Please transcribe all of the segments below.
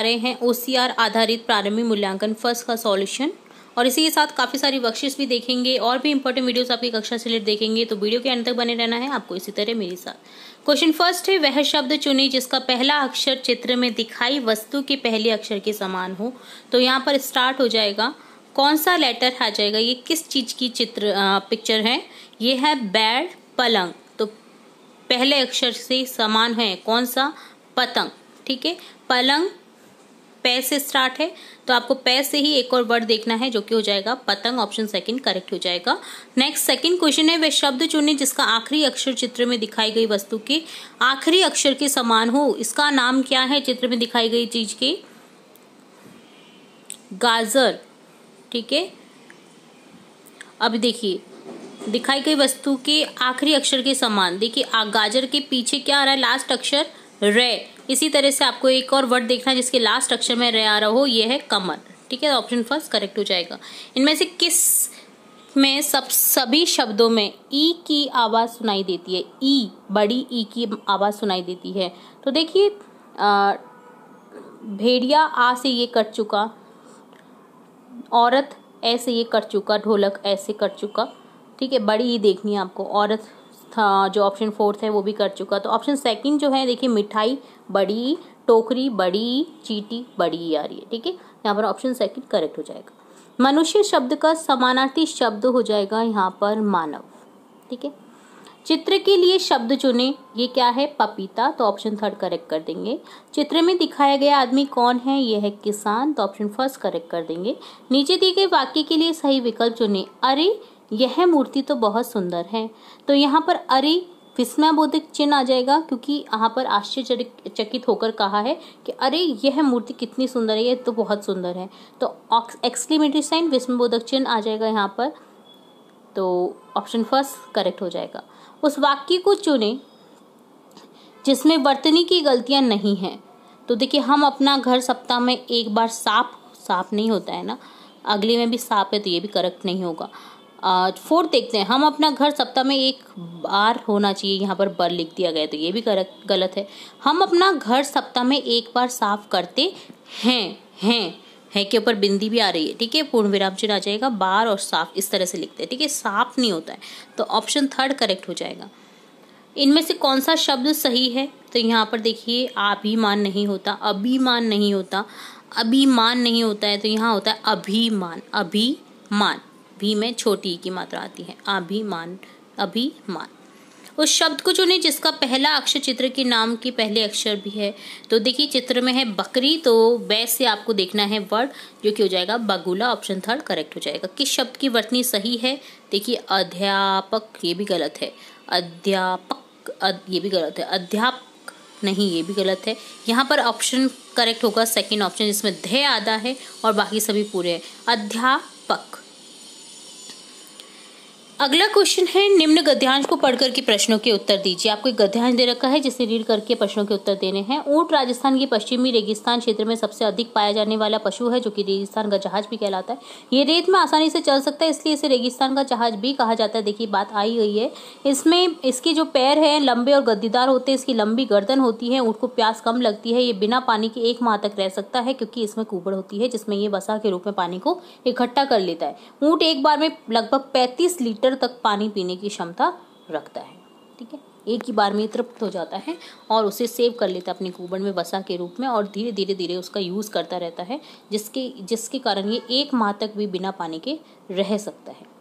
रहे हैं ओ आधारित प्रारंभिक मूल्यांकन फर्स्ट का सॉल्यूशन और इसी के साथ काफ़ी सारी बख्शिश भी देखेंगे और भी इंपॉर्टेंट वीडियोस आपकी कक्षा से रिलेट देखेंगे तो वीडियो के अंत तक बने रहना है आपको इसी तरह मेरे साथ क्वेश्चन फर्स्ट है वह शब्द चुने जिसका पहला अक्षर चित्र में दिखाई वस्तु के पहले अक्षर के समान हो तो यहाँ पर स्टार्ट हो जाएगा कौन सा लेटर आ जाएगा ये किस चीज़ की चित्र पिक्चर है ये है बैड पलंग तो पहले अक्षर से समान है कौन सा पतंग ठीक है पलंग पै से स्टार्ट है तो आपको पै से ही एक और वर्ड देखना है जो कि हो जाएगा पतंग ऑप्शन सेकंड करेक्ट हो जाएगा नेक्स्ट सेकंड क्वेश्चन है वह शब्द चुने जिसका आखिरी अक्षर चित्र में दिखाई गई वस्तु के आखिरी अक्षर के समान हो इसका नाम क्या है चित्र में दिखाई गई चीज के गाजर ठीक है अब देखिए दिखाई गई वस्तु के आखिरी अक्षर के समान देखिए गाजर के पीछे क्या आ रहा है लास्ट अक्षर रे इसी तरह से आपको एक और वर्ड देखना है जिसके लास्ट अक्षर में रह आ रहा हो ये है कमर ठीक है ऑप्शन फर्स्ट करेक्ट हो जाएगा इनमें से किस में सब सभी शब्दों में ई की आवाज़ सुनाई देती है ई बड़ी ई की आवाज़ सुनाई देती है तो देखिए भेड़िया आ से ये कट चुका औरत ऐसे ये कट चुका ढोलक ऐसे कट चुका ठीक है बड़ी ई देखनी है आपको औरत जो ऑप्शन फोर्थ है वो भी कर चुका तो ऑप्शन सेकंड जो है देखिए मिठाई बड़ी टोकरी बड़ी चीटी बड़ी आ रही है ठीक है यहाँ पर ऑप्शन सेकंड करेक्ट हो जाएगा मनुष्य शब्द का समानार्थी शब्द हो जाएगा यहाँ पर मानव ठीक है चित्र के लिए शब्द चुने ये क्या है पपीता तो ऑप्शन थर्ड करेक्ट कर देंगे चित्र में दिखाया गया आदमी कौन है यह है किसान तो ऑप्शन फर्स्ट करेक्ट कर देंगे नीचे दिए गए वाक्य के लिए सही विकल्प चुने अरे यह मूर्ति तो बहुत सुंदर है तो यहाँ पर अरे बोधक चिन्ह आ जाएगा क्योंकि यहाँ पर आश्चर्यचकित होकर कहा है कि अरे यह मूर्ति कितनी सुंदर है यह तो बहुत सुंदर है तो एक्सक्लेमेटरी साइन बोधक चिन्ह आ जाएगा यहाँ पर तो ऑप्शन फर्स्ट करेक्ट हो जाएगा उस वाक्य को चुने जिसमें वर्तनी की गलतियाँ नहीं हैं तो देखिए हम अपना घर सप्ताह में एक बार साफ साफ नहीं होता है ना अगले में भी साफ है तो ये भी करेक्ट नहीं होगा फोर्थ देखते हैं हम अपना घर सप्ताह में एक बार होना चाहिए यहाँ पर बर लिख दिया गया तो ये भी गलत है हम अपना घर सप्ताह में एक बार साफ करते हैं हैं है के ऊपर बिंदी भी आ रही है ठीक है पूर्ण विराम चिन्ह आ जाएगा बार और साफ इस तरह से लिखते हैं ठीक है साफ नहीं होता है तो ऑप्शन थर्ड करेक्ट हो जाएगा इनमें से कौन सा शब्द सही है तो यहाँ पर देखिए अभिमान नहीं होता अभिमान नहीं होता अभिमान नहीं होता है तो यहाँ होता है अभिमान अभिमान भी में छोटी की मात्रा आती है अभिमान अभिमान उस शब्द को चुने जिसका पहला अक्षर चित्र के नाम के पहले अक्षर भी है तो देखिए चित्र में है बकरी तो वैसे से आपको देखना है वर्ड जो कि हो जाएगा बगुला ऑप्शन थर्ड करेक्ट हो जाएगा किस शब्द की वर्तनी सही है देखिए अध्यापक ये भी गलत है अध्यापक अध, ये भी गलत है अध्यापक नहीं ये भी गलत है यहाँ पर ऑप्शन करेक्ट होगा सेकेंड ऑप्शन जिसमें ध्य आधा है और बाकी सभी पूरे हैं अध्यापक अगला क्वेश्चन है निम्न गद्यांश को पढ़कर के प्रश्नों के उत्तर दीजिए आपको एक गद्यांश दे रखा है जिसे रीड करके प्रश्नों के उत्तर देने हैं ऊंट राजस्थान के पश्चिमी रेगिस्तान क्षेत्र में सबसे अधिक पाया जाने वाला पशु है जो कि रेगिस्तान का जहाज भी कहलाता है ये रेत में आसानी से चल सकता है इसलिए इसे रेगिस्तान का जहाज भी कहा जाता है देखिए बात आई गई है इसमें इसके जो पैर है लंबे और गद्दीदार होते हैं इसकी लंबी गर्दन होती है ऊँट को प्यास कम लगती है ये बिना पानी के एक माह तक रह सकता है क्योंकि इसमें कुबड़ होती है जिसमें ये बसा के रूप में पानी को इकट्ठा कर लेता है ऊँट एक बार में लगभग पैंतीस लीटर लीटर तक पानी पीने की क्षमता रखता है ठीक है एक ही बार में तृप्त हो जाता है और उसे सेव कर लेता है अपने गोबर में बसा के रूप में और धीरे धीरे धीरे उसका यूज़ करता रहता है जिसके जिसके कारण ये एक माह तक भी बिना पानी के रह सकता है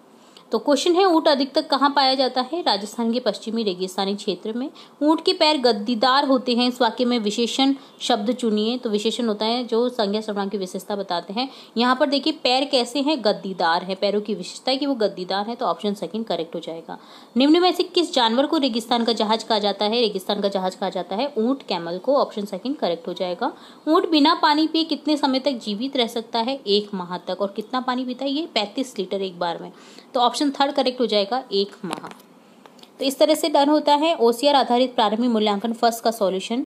तो क्वेश्चन है ऊँट अधिकतर कहाँ पाया जाता है राजस्थान के पश्चिमी रेगिस्तानी क्षेत्र में ऊँट के पैर गद्दीदार होते हैं इस वाक्य में विशेषण शब्द चुनिए तो विशेषण होता है जो संज्ञा सर्वनाम की विशेषता बताते हैं यहाँ पर देखिए पैर कैसे हैं गद्दीदार है पैरों की विशेषता है कि वो गद्दीदार है तो ऑप्शन सेकंड करेक्ट हो जाएगा निम्न में से किस जानवर को रेगिस्तान का जहाज कहा जाता है रेगिस्तान का जहाज कहा जाता है ऊँट कैमल को ऑप्शन सेकेंड करेक्ट हो जाएगा ऊँट बिना पानी पिए कितने समय तक जीवित रह सकता है एक माह तक और कितना पानी पीता है ये पैंतीस लीटर एक बार में तो ऑप्शन ऑप्शन थर्ड करेक्ट हो जाएगा एक माह तो इस तरह से डन होता है ओसीआर आधारित प्रारंभिक मूल्यांकन फर्स्ट का सॉल्यूशन